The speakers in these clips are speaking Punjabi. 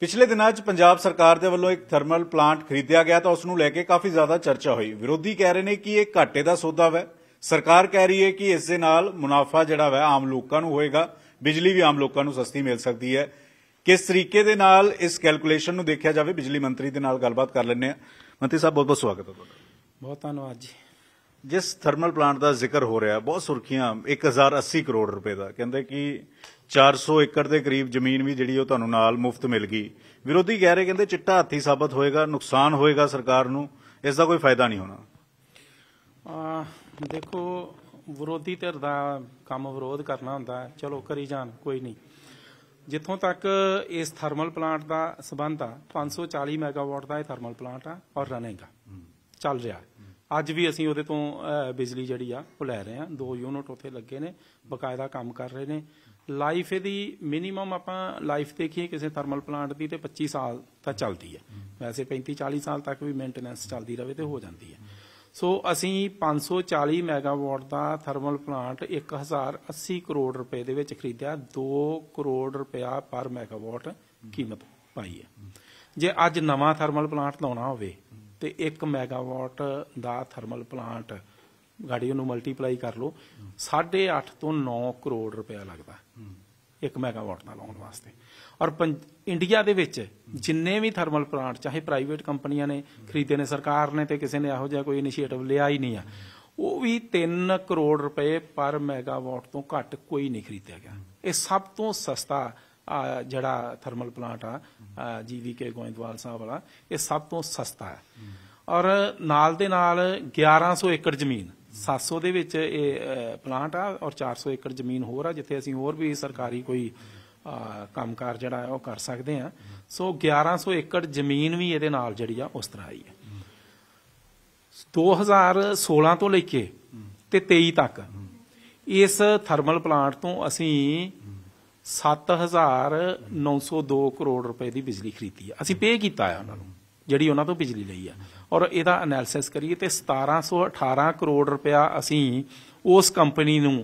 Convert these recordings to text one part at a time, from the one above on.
ਪਿਛਲੇ ਦਿਨਾਂ 'ਚ ਪੰਜਾਬ ਸਰਕਾਰ ਦੇ ਵੱਲੋਂ ਇੱਕ ਥਰਮਲ ਪਲਾਂਟ ਖਰੀਦਿਆ ਗਿਆ ਤਾਂ ਉਸ ਨੂੰ ਲੈ ਕੇ ਕਾਫੀ ਜ਼ਿਆਦਾ ਚਰਚਾ ਹੋਈ ਵਿਰੋਧੀ ਕਹਿ ਰਹੇ ਨੇ ਕਿ ਇਹ ਘਾਟੇ ਦਾ ਸੌਦਾ ਵੈ ਸਰਕਾਰ ਕਹਿ ਰਹੀ ਹੈ ਕਿ ਇਸ ਦੇ ਨਾਲ ਮੁਨਾਫਾ ਜਿਹੜਾ ਵੈ ਆਮ ਲੋਕਾਂ ਨੂੰ ਹੋਏਗਾ ਬਿਜਲੀ ਵੀ ਆਮ ਲੋਕਾਂ ਨੂੰ ਸਸਤੀ ਮਿਲ ਸਕਦੀ ਹੈ ਕਿਸ ਤਰੀਕੇ ਦੇ ਨਾਲ ਇਸ ਕੈਲਕੂਲੇਸ਼ਨ ਨੂੰ ਦੇਖਿਆ ਜਾਵੇ ਬਿਜਲੀ ਮੰਤਰੀ ਦੇ ਨਾਲ ਗੱਲਬਾਤ ਕਰ ਲੈਣੇ ਆ ਮੰਤਰੀ ਸਾਹਿਬ ਬਹੁਤ ਬਹੁਤ ਸਵਾਗਤ ਹੈ ਤੁਹਾਡਾ ਬਹੁਤ ਧੰਨਵਾਦ ਜੀ ਜਿਸ ਥਰਮਲ ਪਲਾਂਟ ਦਾ ਜ਼ਿਕਰ ਹੋ ਰਿਹਾ ਬਹੁਤ ਸੁਰਖੀਆਂ 1080 ਕਰੋੜ ਰੁਪਏ ਦਾ ਕਹਿੰਦੇ ਕਿ 400 ਏਕੜ ਦੇ ਕਰੀਬ ਜ਼ਮੀਨ ਵੀ ਜਿਹੜੀ ਉਹ ਤੁਹਾਨੂੰ ਨਾਲ ਮੁਫਤ ਮਿਲ ਗਈ ਵਿਰੋਧੀ ਕਹਿ ਰਹੇ ਕਹਿੰਦੇ ਚਿੱਟਾ ਹੱਥੀ ਸਾਬਤ ਹੋਏਗਾ ਨੁਕਸਾਨ ਹੋਏਗਾ ਸਰਕਾਰ ਨੂੰ ਇਸ ਦਾ ਕੋਈ ਫਾਇਦਾ ਨਹੀਂ ਹੋਣਾ ਆ ਦੇਖੋ ਵਿਰੋਧੀ ਧਿਰ ਦਾ ਕੰਮ ਵਿਰੋਧ ਕਰਨਾ ਹੁੰਦਾ ਚਲੋ ਕਰੀ ਜਾਣ ਕੋਈ ਨਹੀਂ ਜਿੱਥੋਂ ਤੱਕ ਇਸ ਥਰਮਲ ਪਲਾਂਟ ਦਾ ਸਬੰਧ ਆ 540 ਮੈਗਾਵਾਟ ਦਾ ਇਹ ਥਰਮਲ ਪਲਾਂਟ ਆ ਔਰ ਰਨਿੰਗ ਆ ਚੱਲ ਰਿਹਾ ਹੈ ਅੱਜ ਵੀ ਅਸੀਂ ਉਹਦੇ ਤੋਂ ਬਿਜਲੀ ਜਿਹੜੀ ਆ ਉਹ ਲੈ ਰਹੇ ਆ ਦੋ ਯੂਨਿਟ ਉੱਥੇ ਲੱਗੇ ਨੇ ਬਕਾਇਦਾ ਕੰਮ ਕਰ ਰਹੇ ਨੇ ਲਾਈਫ ਇਹਦੀ ਮਿਨੀਮਮ ਆਪਾਂ ਲਾਈਫ ਦੇਖੀਏ ਕਿਸੇ ਥਰਮਲ ਪਲਾਂਟ ਦੀ ਤੇ 25 ਸਾਲ ਤਾਂ ਚੱਲਦੀ ਹੈ ਵੈਸੇ 35 40 ਸਾਲ ਤੱਕ ਵੀ ਮੇਨਟੇਨੈਂਸ ਚੱਲਦੀ ਰਹੇ ਤੇ ਹੋ ਜਾਂਦੀ ਹੈ ਸੋ ਅਸੀਂ 540 ਮੈਗਾਵਾਟ ਦਾ ਥਰਮਲ ਪਲਾਂਟ 1080 ਕਰੋੜ ਰੁਪਏ ਦੇ ਵਿੱਚ ਖਰੀਦਿਆ 2 ਕਰੋੜ ਰੁਪਿਆ ਪਰ ਮੈਗਾਵਾਟ ਕੀਮਤ ਪਾਈ ਹੈ ਜੇ ਅੱਜ ਨਵਾਂ ਥਰਮਲ ਪਲਾਂਟ ਲਾਉਣਾ ਹੋਵੇ ਤੇ 1 ਮੈਗਾਵਾਟ ਦਾ ਥਰਮਲ ਪਲਾਂਟ ਗਾੜੀ ਨੂੰ ਮਲਟੀਪਲਾਈ ਕਰ ਲਓ 8.5 ਤੋਂ 9 ਕਰੋੜ ਰੁਪਇਆ ਲੱਗਦਾ 1 ਮੈਗਾਵਾਟ ਦਾ ਲਾਉਣ ਵਾਸਤੇ ਔਰ ਇੰਡੀਆ ਦੇ ਵਿੱਚ ਜਿੰਨੇ ਵੀ ਥਰਮਲ ਪਲਾਂਟ ਚਾਹੇ ਪ੍ਰਾਈਵੇਟ ਕੰਪਨੀਆਂ ਨੇ ਖਰੀਦੇ ਨੇ ਸਰਕਾਰ ਨੇ ਤੇ ਕਿਸੇ ਨੇ ਇਹੋ ਜਿਹਾ ਕੋਈ ਇਨੀਸ਼ੀਏਟਿਵ ਲਿਆ ਹੀ ਨਹੀਂ ਆ ਉਹ ਵੀ 3 ਕਰੋੜ ਰੁਪਏ ਪਰ ਮੈਗਾਵਾਟ ਤੋਂ ਘੱਟ ਕੋਈ ਨਹੀਂ ਖਰੀਦਿਆ ਗਿਆ ਇਹ ਸਭ ਤੋਂ ਸਸਤਾ ਆ ਜਿਹੜਾ ਥਰਮਲ ਪਲਾਂਟ ਆ ਜੀਵੀਕੇ ਗੋਇੰਦਵਾਲ ਸਾਹਿਬ ਵਾਲਾ ਇਹ ਸਭ ਤੋਂ ਸਸਤਾ ਹੈ ਔਰ ਨਾਲ ਦੇ ਨਾਲ 1100 ਏਕੜ ਜ਼ਮੀਨ 700 ਦੇ ਵਿੱਚ ਇਹ ਪਲਾਂਟ ਆ ਔਰ 400 ਏਕੜ ਜ਼ਮੀਨ ਹੋਰ ਆ ਜਿੱਥੇ ਅਸੀਂ ਹੋਰ ਵੀ ਸਰਕਾਰੀ ਕੋਈ ਕੰਮਕਾਰ ਜਿਹੜਾ ਹੈ ਉਹ ਕਰ ਸਕਦੇ ਆ ਸੋ 1100 ਏਕੜ ਜ਼ਮੀਨ ਵੀ ਇਹਦੇ ਨਾਲ ਜਿਹੜੀ ਆ ਉਸ ਤਰ੍ਹਾਂ ਆਈ ਹੈ 2016 ਤੋਂ ਲੈ ਕੇ ਤੇ 23 ਤੱਕ ਇਸ ਥਰਮਲ ਪਲਾਂਟ ਤੋਂ ਅਸੀਂ 7902 ਕਰੋੜ ਰੁਪਏ ਦੀ ਬਿਜਲੀ ਖਰੀਦੀ ਆ ਅਸੀਂ ਪੇ ਕੀਤਾ ਆ ਉਹਨਾਂ ਨੂੰ ਜਿਹੜੀ ਉਹਨਾਂ ਤੋਂ ਬਿਜਲੀ ਲਈ ਆ ਔਰ ਇਹਦਾ ਐਨਾਲਿਸਿਸ ਕਰੀਏ ਤੇ 1718 ਕਰੋੜ ਰੁਪਿਆ ਅਸੀਂ ਉਸ ਕੰਪਨੀ ਨੂੰ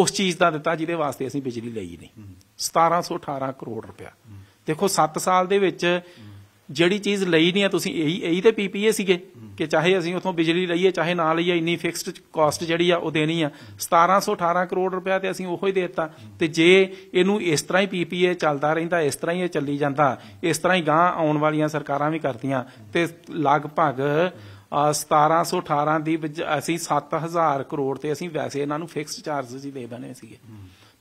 ਉਸ ਚੀਜ਼ ਦਾ ਦਿੱਤਾ ਜਿਹਦੇ ਵਾਸਤੇ ਅਸੀਂ ਬਿਜਲੀ ਲਈ ਨਹੀਂ 1718 ਕਰੋੜ ਰੁਪਿਆ ਦੇਖੋ 7 ਸਾਲ ਦੇ ਵਿੱਚ ਜਿਹੜੀ ਚੀਜ਼ ਲਈ ਨਹੀਂ ਆ ਤੁਸੀਂ ਇਹੀ ਇਹੀ ਤੇ ਪੀਪੀਏ ਸੀਗੇ ਕਿ ਚਾਹੇ ਅਸੀਂ ਉਥੋਂ ਬਿਜਲੀ ਲਈਏ ਚਾਹੇ ਨਾ ਲਈਏ ਇੰਨੀ ਫਿਕਸਡ ਕਾਸਟ ਜਿਹੜੀ ਆ ਉਹ ਦੇਣੀ ਆ 1718 ਕਰੋੜ ਰੁਪਇਆ ਤੇ ਅਸੀਂ ਉਹੋ ਹੀ ਦੇਤਾ ਤੇ ਜੇ ਇਹਨੂੰ ਇਸ ਤਰ੍ਹਾਂ ਹੀ ਪੀਪੀਏ ਚੱਲਦਾ ਰਹਿੰਦਾ ਇਸ ਤਰ੍ਹਾਂ ਹੀ ਇਹ ਚੱਲੀ ਜਾਂਦਾ ਇਸ ਤਰ੍ਹਾਂ ਹੀ ਗਾਂ ਆਉਣ ਵਾਲੀਆਂ ਸਰਕਾਰਾਂ ਵੀ ਕਰਦੀਆਂ ਤੇ ਲਗਭਗ 1718 ਦੀ ਅਸੀਂ 7000 ਕਰੋੜ ਤੇ ਅਸੀਂ ਵੈਸੇ ਇਹਨਾਂ ਨੂੰ ਫਿਕਸਡ ਚਾਰजेस ਹੀ ਦੇ ਬਣੇ ਸੀਗੇ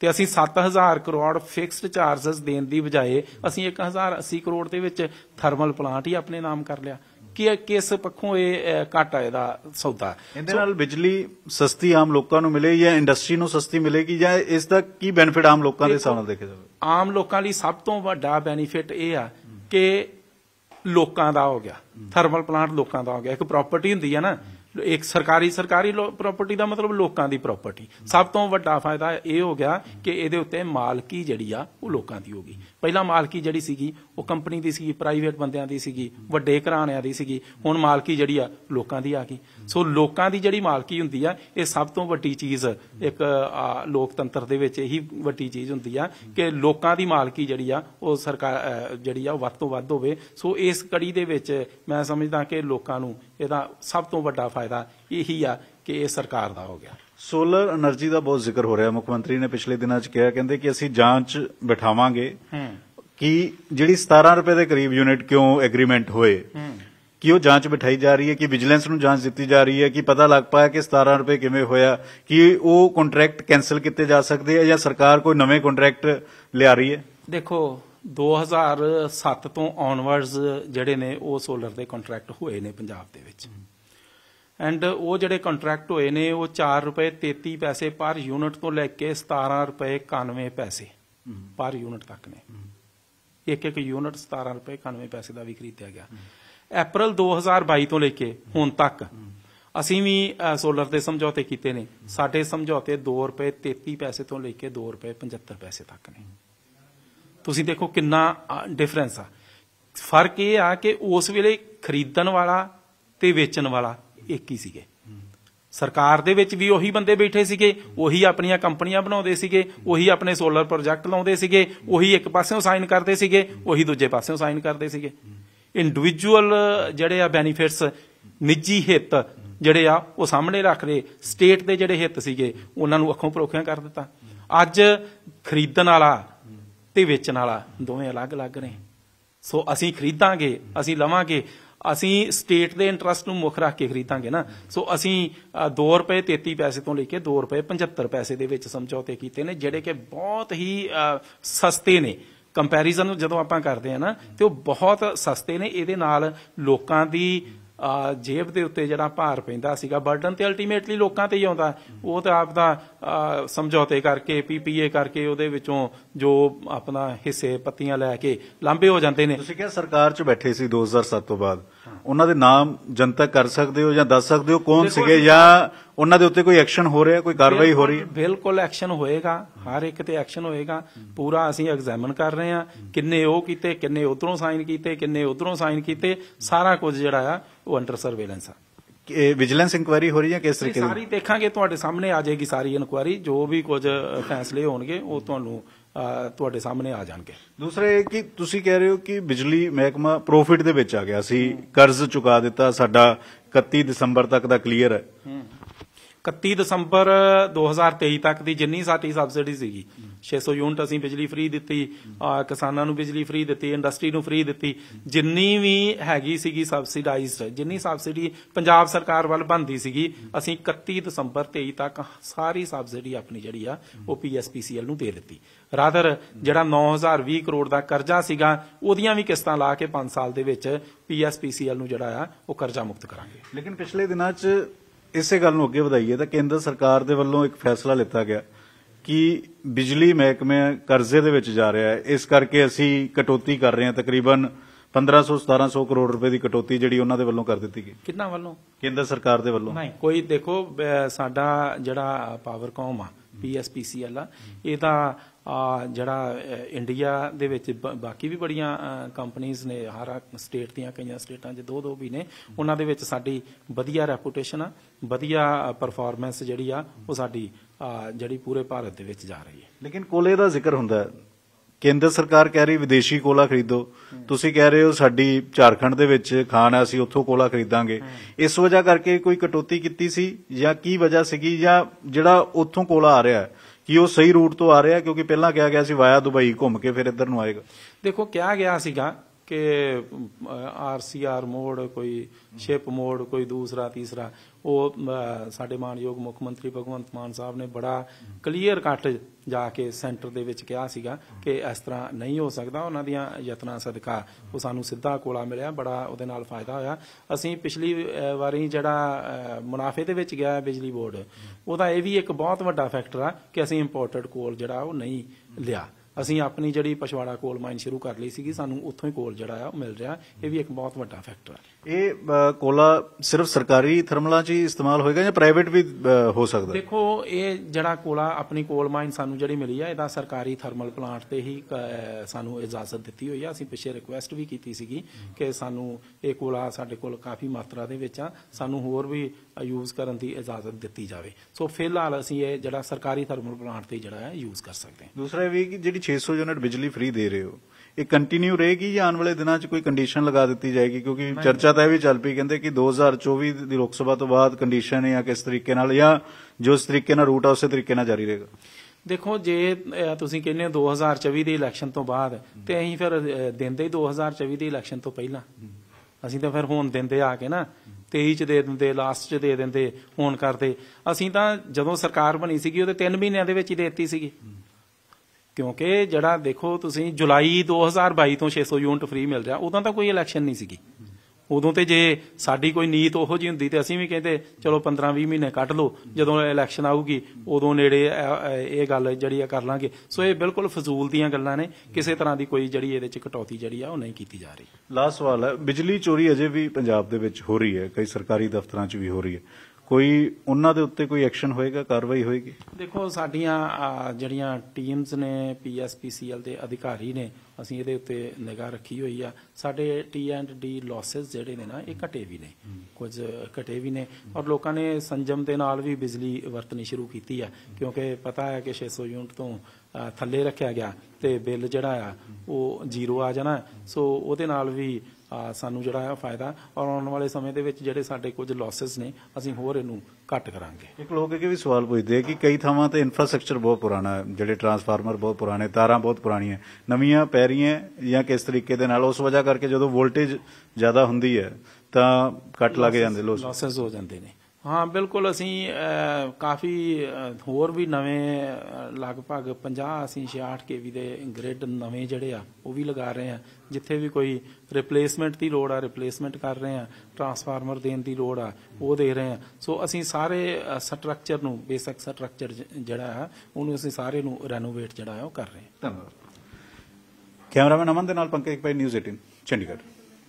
ਤੇ ਅਸੀਂ 7000 ਕਰੋੜ ਫਿਕਸਡ ਚਾਰजेस ਦੇਣ ਦੀ ਬਜਾਏ ਅਸੀਂ 1080 ਕਰੋੜ ਦੇ ਵਿੱਚ ਥਰਮਲ ਪਲਾਂਟ ਹੀ ਆਪਣੇ ਨਾਮ ਕਰ ਲਿਆ ਕਿ ਕਿਸ ਪੱਖੋਂ ਇਹ ਘਾਟਾ ਇਹਦਾ ਸੌਦਾ ਇਹਦੇ ਨਾਲ ਬਿਜਲੀ ਸਸਤੀ ਆਮ ਲੋਕਾਂ ਨੂੰ ਮਿਲੇ ਜਾਂ ਇੰਡਸਟਰੀ ਨੂੰ ਸਸਤੀ ਮਿਲੇਗੀ ਜਾਂ ਇਸ ਦਾ ਕੀ ਬੈਨੀਫਿਟ ਆਮ ਲੋਕਾਂ ਦੇ ਹਿਸਾਬ ਨਾਲ ਦੇਖਿਆ ਜਾਵੇ ਆਮ ਲੋਕਾਂ ਲਈ ਸਭ ਤੋਂ ਵੱਡਾ ਬੈਨੀਫਿਟ ਇਹ ਆ ਕਿ ਲੋਕਾਂ ਦਾ ਹੋ ਗਿਆ ਥਰਮਲ ਪਲਾਂਟ ਲੋਕਾਂ ਦਾ ਹੋ ਗਿਆ ਇੱਕ ਪ੍ਰਾਪਰਟੀ ਹੁੰਦੀ ਹੈ ਨਾ ਇੱਕ ਸਰਕਾਰੀ ਸਰਕਾਰੀ ਪ੍ਰਾਪਰਟੀ ਦਾ ਮਤਲਬ ਲੋਕਾਂ ਦੀ ਪ੍ਰਾਪਰਟੀ ਸਭ ਤੋਂ ਵੱਡਾ ਫਾਇਦਾ ਇਹ ਹੋ ਗਿਆ ਕਿ ਇਹਦੇ ਉੱਤੇ ਮਾਲਕੀ ਜਿਹੜੀ ਆ ਉਹ ਲੋਕਾਂ ਦੀ ਹੋ ਗਈ ਪਹਿਲਾਂ ਮਾਲਕੀ ਜਿਹੜੀ ਸੀਗੀ ਉਹ ਕੰਪਨੀ ਦੀ ਸੀਗੀ ਪ੍ਰਾਈਵੇਟ ਬੰਦਿਆਂ ਦੀ ਸੀਗੀ ਵੱਡੇ ਘਰਾਣਿਆਂ ਦੀ ਸੀਗੀ ਹੁਣ ਮਾਲਕੀ ਜਿਹੜੀ ਆ ਲੋਕਾਂ ਦੀ ਆ ਗਈ ਸੋ ਲੋਕਾਂ ਦੀ ਜਿਹੜੀ ਮਾਲਕੀ ਹੁੰਦੀ ਆ ਇਹ ਸਭ ਤੋਂ ਵੱਡੀ ਚੀਜ਼ ਇੱਕ ਲੋਕਤੰਤਰ ਦੇ ਵਿੱਚ ਇਹੀ ਵੱਡੀ ਚੀਜ਼ ਹੁੰਦੀ ਆ ਕਿ ਲੋਕਾਂ ਦੀ ਮਾਲਕੀ ਜਿਹੜੀ ਆ ਉਹ ਸਰਕਾਰ ਜਿਹੜੀ ਆ ਵੱਧ ਤੋਂ ਵੱਧ ਹੋਵੇ ਸੋ ਇਸ ਕੜੀ ਦੇ ਵਿੱਚ ਮੈਂ ਸਮਝਦਾ ਕਿ ਲੋਕਾਂ ਨੂੰ ਇਹਦਾ ਸਭ ਤੋਂ ਵੱਡਾ ਫਾਇਦਾ ਇਹੀ ਆ ਕਿ ਇਹ ਸਰਕਾਰ ਦਾ ਹੋ ਗਿਆ ਸੋਲਰ એનર્ਜੀ ਦਾ ਬਹੁਤ ਜ਼ਿਕਰ ਹੋ ਰਿਹਾ ਮੁੱਖ ਮੰਤਰੀ ਨੇ ਪਿਛਲੇ ਦਿਨਾਂ 'ਚ ਕਿਹਾ ਕਹਿੰਦੇ ਕਿ ਅਸੀਂ ਜਾਂਚ ਬਿਠਾਵਾਂਗੇ ਕਿ ਜਿਹੜੀ 17 ਰੁਪਏ ਦੇ ਕਰੀਬ ਯੂਨਿਟ ਕਿਉਂ ਐਗਰੀਮੈਂਟ ਹੋਏ ਕਿ ਉਹ ਜਾਂਚ ਬਿਠਾਈ ਜਾ ਰਹੀ ਹੈ ਕਿ ਵਿਜੀਲੈਂਸ ਨੂੰ ਜਾਂਚ ਦਿੱਤੀ ਜਾ ਰਹੀ ਹੈ ਕਿ ਪਤਾ ਲੱਗ ਪਾਇਆ ਕਿ 17 ਰੁਪਏ ਕਿਵੇਂ ਹੋਇਆ ਕਿ ਉਹ ਕੰਟਰੈਕਟ ਕੈਨਸਲ ਕੀਤੇ ਜਾ ਸਕਦੇ ਆ ਜਾਂ ਸਰਕਾਰ ਕੋਈ ਨਵੇਂ ਕੰਟਰੈਕਟ ਲਿਆ ਰਹੀ ਹੈ ਦੇਖੋ 2007 ਤੋਂ ਆਨਵਰਡਸ ਜਿਹੜੇ ਨੇ ਉਹ ਸੋਲਰ ਦੇ ਕੰਟਰੈਕਟ ਹੋਏ ਨੇ ਪੰਜਾਬ ਦੇ ਵਿੱਚ ਐਂਡ ਉਹ ਜਿਹੜੇ ਕੰਟਰੈਕਟ ਹੋਏ ਨੇ ਉਹ 4 ਰੁਪਏ 33 ਪੈਸੇ ਪਰ ਯੂਨਿਟ ਤੋਂ ਲੈ ਕੇ 17 ਰੁਪਏ 91 ਪੈਸੇ ਪਰ ਯੂਨਿਟ ਤੱਕ ਨੇ ਇੱਕ ਇੱਕ ਯੂਨਿਟ 17 ਰੁਪਏ 91 ਪੈਸੇ ਦਾ ਵੀ ਖਰੀਦਿਆ ਗਿਆ ਅਪ੍ਰੈਲ 2022 ਤੋਂ ਲੈ ਕੇ ਹੁਣ ਤੱਕ ਅਸੀਂ ਵੀ ਸੋਲਰ ਦੇ ਸਮਝੌਤੇ ਕੀਤੇ ਨੇ ਸਾਡੇ ਸਮਝੌਤੇ 2 ਰੁਪਏ 33 ਪੈਸੇ ਤੋਂ ਲੈ ਕੇ 2 ਰੁਪਏ 75 ਪੈਸੇ ਤੱਕ ਨੇ ਤੁਸੀਂ ਦੇਖੋ ਕਿੰਨਾ ਡਿਫਰੈਂਸ ਆ ਫਰਕ ਇਹ ਆ ਕਿ ਉਸ ਵੇਲੇ ਖਰੀਦਣ ਵਾਲਾ ਤੇ ਵੇਚਣ ਵਾਲਾ ਇੱਕ ਹੀ ਸੀਗੇ ਸਰਕਾਰ ਦੇ ਵਿੱਚ ਵੀ ਉਹੀ ਬੰਦੇ ਬੈਠੇ ਸੀਗੇ ਉਹੀ ਆਪਣੀਆਂ ਕੰਪਨੀਆਂ ਬਣਾਉਂਦੇ ਸੀਗੇ ਉਹੀ ਆਪਣੇ ਸੋਲਰ ਪ੍ਰੋਜੈਕਟ ਲਾਉਂਦੇ ਸੀਗੇ ਉਹੀ ਇੱਕ ਪਾਸੇੋਂ ਸਾਈਨ ਕਰਦੇ ਸੀਗੇ ਉਹੀ ਦੂਜੇ ਪਾਸੇੋਂ ਸਾਈਨ ਕਰਦੇ ਸੀਗੇ ਇੰਡੀਵਿਜੂਅਲ ਜਿਹੜੇ ਆ ਬੈਨੀਫਿਟਸ ਨਿੱਜੀ ਹਿੱਤ ਜਿਹੜੇ ਆ ਉਹ ਸਾਹਮਣੇ ਰੱਖਦੇ ਸਟੇਟ ਦੇ ਜਿਹੜੇ ਹਿੱਤ ਸੀਗੇ ਉਹਨਾਂ ਨੂੰ ਅੱਖੋਂ ਪਰੋਖਿਆਂ ਕਰ ਦਿੱਤਾ ਅੱਜ ਖਰੀਦਣ ਵਾਲਾ ਤੇ ਵੇਚਣ ਵਾਲਾ ਦੋਵੇਂ ਅਲੱਗ-ਅਲੱਗ ਨੇ ਸੋ ਅਸੀਂ ਖਰੀਦਾਂਗੇ ਅਸੀਂ ਲਵਾਂਗੇ ਅਸੀਂ ਸਟੇਟ ਦੇ ਇੰਟਰਸਟ ਨੂੰ ਮੁੱਖ ਰੱਖ ਕੇ ਖਰੀਦਾਂਗੇ ਨਾ ਸੋ ਅਸੀਂ 2 ਰੁਪਏ 33 ਪੈਸੇ ਤੋਂ ਲੈ ਕੇ 2 ਰੁਪਏ 75 ਪੈਸੇ ਦੇ ਵਿੱਚ ਸਮਝੌਤੇ ਕੀਤੇ ਨੇ ਜਿਹੜੇ ਕਿ ਬਹੁਤ ਹੀ ਸਸਤੇ ਨੇ ਕੰਪੈਰੀਜ਼ਨ ਜਦੋਂ ਆਪਾਂ ਕਰਦੇ ਆ ਨਾ ਤੇ ਉਹ ਬਹੁਤ ਸਸਤੇ ਨੇ ਇਹਦੇ ਨਾਲ ਲੋਕਾਂ ਦੀ ਜੇਬ ਦੇ ਉੱਤੇ ਜਿਹੜਾ ਭਾਰ ਪੈਂਦਾ ਸੀਗਾ ਬਰਡਨ ਤੇ ਅਲਟੀਮੇਟਲੀ ਲੋਕਾਂ ਤੇ ਹੀ ਆਉਂਦਾ ਉਹ ਤਾਂ ਆਪ ਦਾ ਸਮਝੌਤੇ ਕਰਕੇ ਪੀਪੀਏ ਕਰਕੇ ਉਹਦੇ ਵਿੱਚੋਂ ਜੋ ਆਪਣਾ ਹਿੱਸੇ ਪੱਤੀਆਂ ਲੈ ਕੇ ਲਾਂਬੇ ਹੋ ਜਾਂਦੇ ਨੇ ਤੁਸੀਂ ਕਿਹਾ ਸਰਕਾਰ 'ਚ ਬੈਠੇ ਸੀ 2007 ਤੋਂ ਬਾਅਦ ਉਹਨਾਂ ਦੇ ਨਾਮ ਜਨਤਕ ਕਰ ਸਕਦੇ ਹੋ ਜਾਂ ਦੱਸ ਸਕਦੇ ਹੋ ਕੌਣ ਸੀਗੇ ਜਾਂ ਉਹਨਾਂ ਦੇ ਉੱਤੇ ਕੋਈ ਐਕਸ਼ਨ ਹੋ ਰਿਹਾ ਕੋਈ ਕਾਰਵਾਈ ਹੋ ਰਹੀ ਹੈ ਬਿਲਕੁਲ ਐਕਸ਼ਨ ਹੋਏਗਾ ਹਰ ਇੱਕ ਤੇ ਐਕਸ਼ਨ ਹੋਏਗਾ ਪੂਰਾ ਅਸੀਂ ਐਗਜ਼ਾਮਨ ਕਰ ਰਹੇ ਹਾਂ ਕਿੰਨੇ ਉਹ ਕੀਤੇ ਕਿੰਨੇ ਉਧਰੋਂ ਸਾਈਨ ਕੀਤੇ ਕਿੰਨੇ ਉਧਰੋਂ ਸਾਈਨ ਕੀਤੇ ਸਾਰਾ ਕੁਝ ਜਿਹੜਾ ਆ ਉਹ ਅੰਡਰ ਸਰਵੇਲੈਂਸ ਆ ਕਿ ਵਿਜੀਲੈਂਸ ਇਨਕੁਆਇਰੀ ਹੋ ਰਹੀ ਹੈ ਕਿਸ ਤਰੀਕੇ ਦੀ ਸਾਰੀ ਦੇਖਾਂਗੇ ਤੁਹਾਡੇ ਸਾਹਮਣੇ ਆ ਜਾਏਗੀ ਸਾਰੀ ਇਨਕੁਆਇਰੀ ਜੋ ਵੀ ਕੁਝ ਫੈਸਲੇ ਹੋਣਗੇ ਉਹ ਤੁਹਾਨੂੰ ਤੁਹਾਡੇ ਸਾਹਮਣੇ ਆ ਜਾਣਗੇ ਦੂਸਰੇ ਕਿ ਤੁਸੀਂ ਕਹਿ ਰਹੇ ਹੋ ਕਿ ਬਿਜਲੀ ਮਹਿਕਮਾ ਪ੍ਰੋਫਿਟ ਦੇ ਵਿੱਚ ਆ ਗਿਆ ਸੀ ਕਰਜ਼ ਚੁਕਾ ਦਿੱਤਾ ਸਾਡਾ 31 ਦਸੰਬਰ ਤੱਕ ਦਾ ਕਲੀਅਰ ਹੈ 31 ਦਸੰਬਰ 2023 ਤੱਕ ਦੀ ਜਿੰਨੀ ਸਾਡੀ ਸਬਸਿਡੀ ਸੀਗੀ 600 ਯੂਨਿਟ ਅਸੀਂ ਬਿਜਲੀ ਫ੍ਰੀ ਦਿੱਤੀ ਕਿਸਾਨਾਂ ਨੂੰ ਬਿਜਲੀ ਫ੍ਰੀ ਦਿੱਤੀ ਇੰਡਸਟਰੀ ਨੂੰ ਫ੍ਰੀ ਦਿੱਤੀ ਜਿੰਨੀ ਵੀ ਹੈਗੀ ਸੀਗੀ ਸਬਸਿਡਾਈਜ਼ਡ ਜਿੰਨੀ ਸਬਸਿਡੀ ਪੰਜਾਬ ਸਰਕਾਰ ਵੱਲ ਬੰਦੀ ਸੀਗੀ ਅਸੀਂ 31 ਦਸੰਬਰ 23 ਤੱਕ ਸਾਰੀ ਸਬਸਿਡੀ ਆਪਣੀ ਜਿਹੜੀ ਆ ਉਹ ਪੀਐਸਪੀਸੀਐਲ ਨੂੰ ਦੇ ਦਿੱਤੀ ਰਾਦਰ ਜਿਹੜਾ 9020 ਕਰੋੜ ਦਾ ਕਰਜ਼ਾ ਸੀਗਾ ਉਹਦੀਆਂ ਵੀ ਕਿਸ਼ਤਾਂ ਲਾ ਕੇ 5 ਸਾਲ ਦੇ ਵਿੱਚ ਪੀਐਸਪੀਸੀਐਲ ਨੂੰ ਜਿਹੜਾ ਆ ਉਹ ਕਰਜ਼ਾ ਮੁਕਤ ਕਰਾਂਗੇ ਲੇਕਿਨ ਪਿਛਲੇ ਦਿਨਾਂ 'ਚ ਇਸੇ ਗੱਲ ਨੂੰ ਅੱਗੇ ਵਧਾਈਏ ਤਾਂ ਕੇਂਦਰ ਸਰਕਾਰ ਦੇ ਵੱਲੋਂ ਇੱਕ ਫੈਸਲਾ ਲਿੱਤਾ ਗਿਆ ਕਿ ਬਿਜਲੀ ਮਹਿਕਮੇ ਕਰਜ਼ੇ ਦੇ ਵਿੱਚ ਜਾ ਰਿਹਾ ਹੈ ਇਸ ਕਰਕੇ ਅਸੀਂ ਕਟੌਤੀ ਕਰ ਰਹੇ ਹਾਂ ਤਕਰੀਬਨ 1500 1700 ਕਰੋੜ ਰੁਪਏ ਦੀ ਕਟੌਤੀ ਜਿਹੜੀ ਉਹਨਾਂ ਦੇ ਵੱਲੋਂ ਕਰ ਦਿੱਤੀ ਗਈ ਕਿੰਨਾ ਵੱਲੋਂ ਕੇਂਦਰ ਸਰਕਾਰ ਦੇ ਵੱਲੋਂ ਨਹੀਂ ਕੋਈ ਦੇਖੋ ਸਾਡਾ ਜਿਹੜਾ ਪਾਵਰਕਾਮ ਆ ਪੀਐਸਪੀਸੀਐਲ ਆ ਇਹ ਤਾਂ ਜਿਹੜਾ ਇੰਡੀਆ ਦੇ ਵਿੱਚ ਬਾਕੀ ਵੀ ਬੜੀਆਂ ਕੰਪਨੀਆਂ ਨੇ ਹਰ ਸਟੇਟ ਦੀਆਂ ਕਈਆਂ ਸਟੇਟਾਂ 'ਚ ਦੋ ਦੋ ਵੀ ਨੇ ਉਹਨਾਂ ਦੇ ਵਿੱਚ ਸਾਡੀ ਵਧੀਆ ਰੈਪੂਟੇਸ਼ਨ ਆ ਵਧੀਆ ਪਰਫਾਰਮੈਂਸ ਜਿਹੜੀ ਆ ਉਹ ਸਾਡੀ ਜਿਹੜੀ ਪੂਰੇ ਭਾਰਤ ਦੇ ਵਿੱਚ ਜਾ ਰਹੀ ਹੈ ਲੇਕਿਨ ਕੋਲੇ ਦਾ ਜ਼ਿਕਰ ਹੁੰਦਾ ਕੇਂਦਰ ਸਰਕਾਰ ਕਹਿ ਰਹੀ ਵਿਦੇਸ਼ੀ ਕੋਲਾ ਖਰੀਦੋ ਤੁਸੀਂ ਕਹਿ ਰਹੇ ਹੋ ਸਾਡੀ ਝਾਰਖੰਡ ਦੇ ਵਿੱਚ ਖਾਨ ਆ ਸੀ ਉੱਥੋਂ ਕੋਲਾ ਖਰੀਦਾਂਗੇ ਇਸ ਵਜ੍ਹਾ ਕਰਕੇ ਕੋਈ ਕਟੌਤੀ ਕੀਤੀ ਸੀ ਜਾਂ ਕੀ ਵਜ੍ਹਾ ਸੀਗੀ ਜਾਂ ਜਿਹੜਾ ਉੱਥੋਂ ਕੋਲਾ ਆ ਰਿਹਾ ਕਿ ਉਹ ਸਹੀ ਰੂਟ ਤੋਂ ਆ ਰਿਹਾ ਕਿਉਂਕਿ ਪਹਿਲਾਂ ਕਿਹਾ ਗਿਆ ਸੀ ਵਾਇਆ ਦੁਬਈ ਘੁੰਮ ਕੇ ਫਿਰ ਇੱਧਰ ਨੂੰ ਆਏਗਾ ਦੇਖੋ ਕਿਹਾ ਗਿਆ ਸੀਗਾ ਕਿ ਆਰਸੀਆਰ ਮੋੜ ਕੋਈ ਸ਼ਿਪ ਮੋੜ ਕੋਈ ਦੂਸਰਾ ਤੀਸਰਾ ਉਹ ਸਾਡੇ ਮਾਨਯੋਗ ਮੁੱਖ ਮੰਤਰੀ ਭਗਵੰਤ ਮਾਨ ਸਾਹਿਬ ਨੇ ਬੜਾ ਕਲੀਅਰ ਕੱਟ ਜਾ ਕੇ ਸੈਂਟਰ ਦੇ ਵਿੱਚ ਕਿਹਾ ਸੀਗਾ ਕਿ ਇਸ ਤਰ੍ਹਾਂ ਨਹੀਂ ਹੋ ਸਕਦਾ ਉਹਨਾਂ ਦੀਆਂ ਯਤਨਾਂ ਸਦਕਾ ਉਹ ਸਾਨੂੰ ਸਿੱਧਾ ਕੋਲਾ ਮਿਲਿਆ ਬੜਾ ਉਹਦੇ ਨਾਲ ਫਾਇਦਾ ਹੋਇਆ ਅਸੀਂ ਪਿਛਲੀ ਵਾਰੀ ਜਿਹੜਾ ਮੁਨਾਫੇ ਦੇ ਵਿੱਚ ਗਿਆ ਬਿਜਲੀ ਬੋਰਡ ਉਹਦਾ ਇਹ ਵੀ ਇੱਕ ਬਹੁਤ ਵੱਡਾ ਫੈਕਟਰ ਆ ਕਿ ਅਸੀਂ ਇੰਪੋਰਟਡ ਕੋਲ ਜਿਹੜਾ ਉਹ ਨਹੀਂ ਲਿਆ ਅਸੀਂ ਆਪਣੀ ਜਿਹੜੀ ਪਛਵਾੜਾ ਕੋਲ ਮਾਈਨ ਸ਼ੁਰੂ ਕਰ ਲਈ ਸੀਗੀ ਸਾਨੂੰ ਉੱਥੋਂ ਹੀ ਕੋਲ ਜਿਹੜਾ ਆ ਉਹ ਮਿਲ ਰਿਹਾ ਇਹ ਵੀ ਇੱਕ ਬਹੁਤ ਵੱਡਾ ਫੈਕਟਰ ਹੈ ਇਹ ਕੋਲਾ ਸਿਰਫ ਸਰਕਾਰੀ ਥਰਮਲਾਂ 'ਚ ਹੀ ਇਸਤੇਮਾਲ ਹੋਏਗਾ ਜਾਂ ਪ੍ਰਾਈਵੇਟ ਵੀ ਹੋ ਸਕਦਾ ਦੇਖੋ ਇਹ ਜਿਹੜਾ ਕੋਲਾ ਆਪਣੀ ਕੋਲ ਮਾਈਨ ਸਾਨੂੰ ਜਿਹੜੀ ਮਿਲੀ ਆ ਇਹਦਾ ਸਰਕਾਰੀ ਥਰਮਲ ਪਲਾਂਟ ਤੇ ਹੀ ਸਾਨੂੰ ਇਜਾਜ਼ਤ ਦਿੱਤੀ ਹੋਈ ਆ ਅਸੀਂ ਪਿਛੇ ਰਿਕੁਐਸਟ ਵੀ ਕੀਤੀ ਸੀਗੀ ਕਿ ਸਾਨੂੰ ਇਹ ਕੋਲਾ ਸਾਡੇ ਕੋਲ ਕਾਫੀ ਮਾਤਰਾ ਦੇ ਵਿੱਚ ਆ ਸਾਨੂੰ ਹੋਰ ਵੀ ਯੂਜ਼ ਕਰਨ ਦੀ ਇਜਾਜ਼ਤ ਦਿੱਤੀ ਜਾਵੇ ਸੋ ਫਿਲਹਾਲ ਅਸੀਂ ਇਹ ਜਿਹੜਾ ਸਰਕਾਰੀ ਥਰਮਲ ਪਲਾਂਟ ਤੇ ਜਿਹੜਾ ਹੈ ਯੂਜ਼ ਕਰ ਸਕਦੇ ਹਾਂ ਦੂਸਰਾ ਵੀ ਕਿ ਜਿਹੜੀ 600 ਯੂਨਿਟ ਬਿਜਲੀ ਫ੍ਰੀ ਦੇ ਰਹੇ ਹੋ ਇਹ ਕੰਟੀਨਿਊ ਰਹੇਗੀ ਜਾਂ ਆਉਣ ਵਾਲੇ ਦਿਨਾਂ 'ਚ ਕੋਈ ਕੰਡੀਸ਼ਨ ਲਗਾ ਦਿੱਤੀ ਜਾਏਗੀ ਕਿਉਂਕਿ ਚਰਚਾ ਤਾਂ ਇਹ ਵੀ ਚੱਲ ਪਈ ਕਹਿੰਦੇ ਕਿ 2024 ਦੀ ਲੋਕ ਸਭਾ ਤੋਂ ਬਾਅਦ ਕੰਡੀਸ਼ਨ ਜਾਂ ਕਿਸ ਤਰੀਕੇ ਨਾਲ ਜਾਂ ਜੋ ਇਸ ਤਰੀਕੇ ਨਾਲ ਰੂਟ ਆ ਉਸੇ ਤਰੀਕੇ ਨਾਲ ਜਾਰੀ ਰਹੇਗਾ ਦੇਖੋ ਜੇ ਤੁਸੀਂ ਕਹਿੰਦੇ ਹੋ 2024 ਦੇ ਇਲੈਕਸ਼ਨ ਤੋਂ ਬਾਅਦ ਤੇ ਅਸੀਂ ਫਿਰ ਦਿੰਦੇ ਹੀ 2024 ਦੇ ਇਲੈਕਸ਼ਨ ਤੋਂ ਪਹਿਲਾਂ ਅਸੀਂ ਤਾਂ ਫਿਰ ਹੁਣ ਦਿੰਦੇ ਆ ਕੇ ਨਾ 23 ਚ ਦੇ ਦਿੰਦੇ ਲਾਸਟ ਚ ਦੇ ਦਿੰਦੇ ਹੁਣ ਕਰਦੇ ਅਸੀਂ ਤਾਂ ਜਦੋਂ ਸਰਕਾਰ ਬਣੀ ਸੀਗੀ ਉਹਦੇ 3 ਮਹੀਨਿਆਂ ਦੇ ਵਿੱਚ ਹੀ ਦੇਤੀ ਸੀਗੀ ਕਿਉਂਕਿ ਜਿਹੜਾ ਦੇਖੋ ਤੁਸੀਂ ਜੁਲਾਈ 2022 ਤੋਂ 600 ਯੂਨਿਟ ਫ੍ਰੀ ਮਿਲ ਰਿਹਾ ਉਦੋਂ ਤਾਂ ਕੋਈ ਇਲੈਕਸ਼ਨ ਨਹੀਂ ਸੀਗੀ ਉਦੋਂ ਤੇ ਜੇ ਸਾਡੀ ਕੋਈ ਨੀਤ ਉਹੋ ਜੀ ਹੁੰਦੀ ਤੇ ਅਸੀਂ ਵੀ ਕਹਿੰਦੇ ਚਲੋ 15-20 ਮਹੀਨੇ ਕੱਢ ਲਓ ਜਦੋਂ ਇਲੈਕਸ਼ਨ ਆਊਗੀ ਉਦੋਂ ਨੇੜੇ ਇਹ ਗੱਲ ਜਿਹੜੀ ਆ ਕਰ ਲਾਂਗੇ ਸੋ ਇਹ ਬਿਲਕੁਲ ਫਜ਼ੂਲ ਦੀਆਂ ਗੱਲਾਂ ਨੇ ਕਿਸੇ ਤਰ੍ਹਾਂ ਦੀ ਕੋਈ ਜਿਹੜੀ ਇਹਦੇ ਚ ਕਟੌਤੀ ਜਿਹੜੀ ਆ ਉਹ ਨਹੀਂ ਕੀਤੀ ਜਾ ਰਹੀ ਲਾਸਟ ਸਵਾਲ ਹੈ ਬਿਜਲੀ ਚੋਰੀ ਅਜੇ ਵੀ ਪੰਜਾਬ ਦੇ ਵਿੱਚ ਹੋ ਰਹੀ ਹੈ ਕਈ ਸਰਕਾਰੀ ਦਫ਼ਤਰਾਂ 'ਚ ਵੀ ਹੋ ਰਹੀ ਹੈ ਕੋਈ ਉਹਨਾਂ ਦੇ ਉੱਤੇ ਕੋਈ ਐਕਸ਼ਨ ਹੋਏਗਾ ਕਾਰਵਾਈ ਹੋਏਗੀ ਦੇਖੋ ਸਾਡੀਆਂ ਜਿਹੜੀਆਂ ਟੀਮਸ ਨੇ ਪੀਐਸਪੀਸੀਐਲ ਦੇ ਅਧਿਕਾਰੀ ਨੇ ਅਸੀਂ ਇਹਦੇ ਉੱਤੇ ਨਿਗਾਹ ਰੱਖੀ ਹੋਈ ਆ ਸਾਡੇ ਟੀ ਐਂਡ ਡੀ ਲਾਸਸ ਜਿਹੜੇ ਨੇ ਨਾ ਇਹ ਘਟੇ ਵੀ ਨੇ ਕੁਝ ਘਟੇ ਵੀ ਨੇ ਔਰ ਲੋਕਾਂ ਨੇ ਸੰਜਮ ਦੇ ਨਾਲ ਵੀ ਬਿਜਲੀ ਵਰਤਣੀ ਸ਼ੁਰੂ ਕੀਤੀ ਆ ਕਿਉਂਕਿ ਪਤਾ ਹੈ ਕਿ 600 ਯੂਨਿਟ ਤੋਂ ਥੱਲੇ ਰੱਖਿਆ ਗਿਆ ਤੇ ਬਿੱਲ ਜਿਹੜਾ ਆ ਉਹ ਜ਼ੀਰੋ ਆ ਜਾਣਾ ਸੋ ਉਹਦੇ ਨਾਲ ਵੀ ਸਾਨੂੰ ਜਿਹੜਾ ਹੈ ਫਾਇਦਾ ਔਰ ਆਉਣ ਵਾਲੇ ਸਮੇਂ ਦੇ ਵਿੱਚ ਜਿਹੜੇ ਸਾਡੇ ਕੁਝ ਲਾਸਸ ਨੇ ਅਸੀਂ ਹੋਰ ਇਹਨੂੰ ਘੱਟ ਕਰਾਂਗੇ ਇੱਕ ਲੋਕ ਇਹ ਵੀ ਸਵਾਲ ਪੁੱਛਦੇ ਆ ਕਿ ਕਈ ਥਾਵਾਂ ਤੇ ਇਨਫਰਾਸਟ੍ਰਕਚਰ ਬਹੁਤ ਪੁਰਾਣਾ ਹੈ ਜਿਹੜੇ ਟਰਾਂਸਫਾਰਮਰ ਬਹੁਤ ਪੁਰਾਣੇ ਤਾਰਾਂ ਬਹੁਤ ਪੁਰਾਣੀਆਂ ਨਵੀਆਂ ਪੈ ਰਹੀਆਂ ਜਾਂ ਕਿਸ ਤਰੀਕੇ ਦੇ ਨਾਲ ਉਸ ਵਜ੍ਹਾ ਕਰਕੇ ਜਦੋਂ ਵੋਲਟੇਜ ਜ਼ਿਆਦਾ ਹੁੰਦੀ ਹੈ ਤਾਂ ਕੱਟ ਲੱਗ ਜਾਂਦੇ ਲੋਸਸ ਲਾਸਸ ਹੋ ਜਾਂਦੇ ਨੇ ਹਾਂ ਬਿਲਕੁਲ ਅਸੀਂ ਕਾਫੀ ਹੋਰ ਵੀ ਨਵੇਂ ਲਗਭਗ 50 ਅਸੀਂ 66 ਕੇਵੀ ਦੇ ਗ੍ਰਿਡ ਨਵੇਂ ਜਿਹੜੇ ਆ ਉਹ ਵੀ ਲਗਾ ਰਹੇ ਆ ਜਿੱਥੇ ਵੀ ਕੋਈ ਰਿਪਲੇਸਮੈਂਟ ਦੀ ਲੋੜ ਆ ਰਿਪਲੇਸਮੈਂਟ ਕਰ ਰਹੇ ਆ ਟਰਾਂਸਫਾਰਮਰ ਦੇਣ ਦੀ ਲੋੜ ਆ ਉਹ ਦੇ ਰਹੇ ਆ ਸੋ ਅਸੀਂ ਸਾਰੇ ਸਟਰਕਚਰ ਨੂੰ ਬੇਸਿਕ ਸਟਰਕਚਰ ਜਿਹੜਾ ਆ ਉਹਨੂੰ ਅਸੀਂ ਸਾਰੇ ਨੂੰ ਰੈਨੋਵੇਟ ਜਿਹੜਾ ਆ ਉਹ ਕਰ ਰਹੇ ਆ ਧੰਨਵਾਦ ਕੈਮਰਾਮੈਨ ਅਮਨ ਦੇ ਨਾਲ ਪੰਕਜ ਭਾਈ ਨਿਊਜ਼ 18 ਚੰਡੀਗੜ੍ਹ